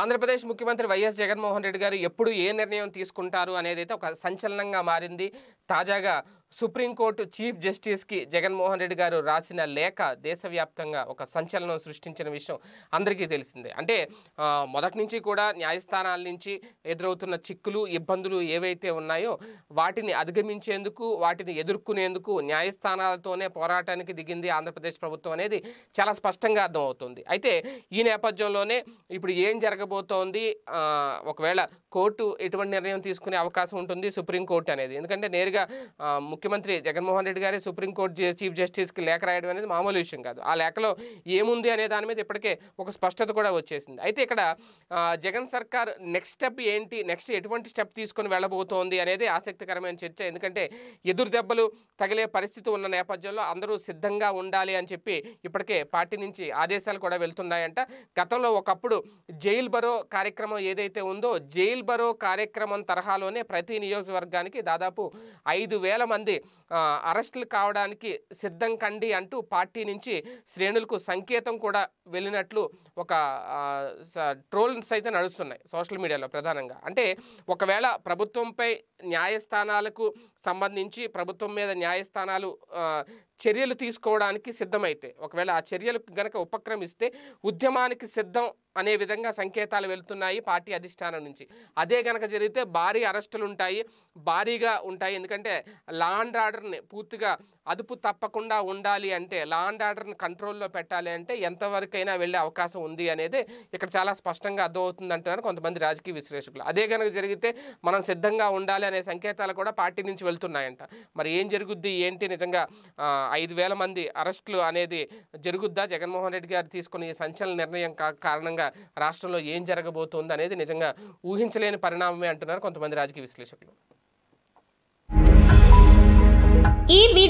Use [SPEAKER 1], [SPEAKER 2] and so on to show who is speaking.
[SPEAKER 1] ఆంధ్రప్రదేశ్ ముఖ్యమంత్రి వైఎస్ జగన్మోహన్ రెడ్డి గారు ఎప్పుడు ఏ నిర్ణయం తీసుకుంటారు అనేది అయితే ఒక సంచలనంగా మారింది తాజాగా సుప్రీంకోర్టు చీఫ్ జస్టిస్కి జగన్మోహన్ రెడ్డి గారు రాసిన లేఖ దేశవ్యాప్తంగా ఒక సంచలనం సృష్టించిన విషయం అందరికీ తెలిసిందే అంటే మొదటి నుంచి కూడా న్యాయస్థానాల నుంచి ఎదురవుతున్న చిక్కులు ఇబ్బందులు ఏవైతే ఉన్నాయో వాటిని అధిగమించేందుకు వాటిని ఎదుర్కొనేందుకు న్యాయస్థానాలతోనే పోరాటానికి దిగింది ఆంధ్రప్రదేశ్ ప్రభుత్వం అనేది చాలా స్పష్టంగా అర్థమవుతుంది అయితే ఈ నేపథ్యంలోనే ఇప్పుడు ఏం జరగబోతోంది ఒకవేళ కోర్టు ఎటువంటి నిర్ణయం తీసుకునే అవకాశం ఉంటుంది సుప్రీంకోర్టు అనేది ఎందుకంటే నేరుగా ముఖ్య ముఖ్యమంత్రి జగన్మోహన్ రెడ్డి గారే సుప్రీంకోర్టు చీఫ్ జస్టిస్కి లేఖ రాయడం అనేది మామూలు విషయం కాదు ఆ లేఖలో ఏముంది అనే దాని మీద ఇప్పటికే ఒక స్పష్టత కూడా వచ్చేసింది అయితే ఇక్కడ జగన్ సర్కార్ నెక్స్ట్ స్టెప్ ఏంటి నెక్స్ట్ ఎటువంటి స్టెప్ తీసుకొని వెళ్ళబోతోంది అనేది ఆసక్తికరమైన చర్చ ఎందుకంటే ఎదురు దెబ్బలు తగిలే పరిస్థితి ఉన్న నేపథ్యంలో అందరూ సిద్ధంగా ఉండాలి అని చెప్పి ఇప్పటికే పార్టీ నుంచి ఆదేశాలు కూడా వెళ్తున్నాయంట గతంలో ఒకప్పుడు జైల్ బరో కార్యక్రమం ఏదైతే ఉందో జైల్ బరో కార్యక్రమం తరహాలోనే ప్రతి నియోజకవర్గానికి దాదాపు ఐదు వేల మంది కొంతమంది అరెస్టులు కావడానికి సిద్ధం కండి అంటూ పార్టీ నుంచి శ్రేణులకు సంకేతం కూడా వెళ్ళినట్లు ఒక ట్రోల్స్ అయితే నడుస్తున్నాయి సోషల్ మీడియాలో ప్రధానంగా అంటే ఒకవేళ ప్రభుత్వంపై న్యాయస్థానాలకు సంబంధించి ప్రభుత్వం మీద న్యాయస్థానాలు చర్యలు తీసుకోవడానికి సిద్ధమైతే ఒకవేళ ఆ చర్యలు గనక ఉపక్రమిస్తే ఉద్యమానికి సిద్ధం అనే విధంగా సంకేతాలు వెళ్తున్నాయి పార్టీ అధిష్టానం నుంచి అదే గనక జరిగితే భారీ అరెస్టులు ఉంటాయి భారీగా ఉంటాయి ఎందుకంటే లా అండ్ ఆర్డర్ని పూర్తిగా అదుపు తప్పకుండా ఉండాలి అంటే లా అండ్ ఆర్డర్ని కంట్రోల్లో పెట్టాలి అంటే ఎంతవరకైనా వెళ్ళే అవకాశం ఉంది అనేది ఇక్కడ చాలా స్పష్టంగా అర్థమవుతుంది అంటున్నారు కొంతమంది రాజకీయ విశ్లేషకులు అదే కనుక జరిగితే మనం సిద్ధంగా ఉండాలి అనే సంకేతాలు కూడా పార్టీ నుంచి వెళ్తున్నాయంట మరి ఏం జరుగుద్ది ఏంటి నిజంగా ఐదు వేల మంది అరెస్టులు అనేది జరుగుద్దా జగన్మోహన్ రెడ్డి గారు తీసుకున్న ఈ సంచలన నిర్ణయం కారణంగా రాష్ట్రంలో ఏం జరగబోతుంది అనేది నిజంగా ఊహించలేని పరిణామమే అంటున్నారు కొంతమంది రాజకీయ విశ్లేషకులు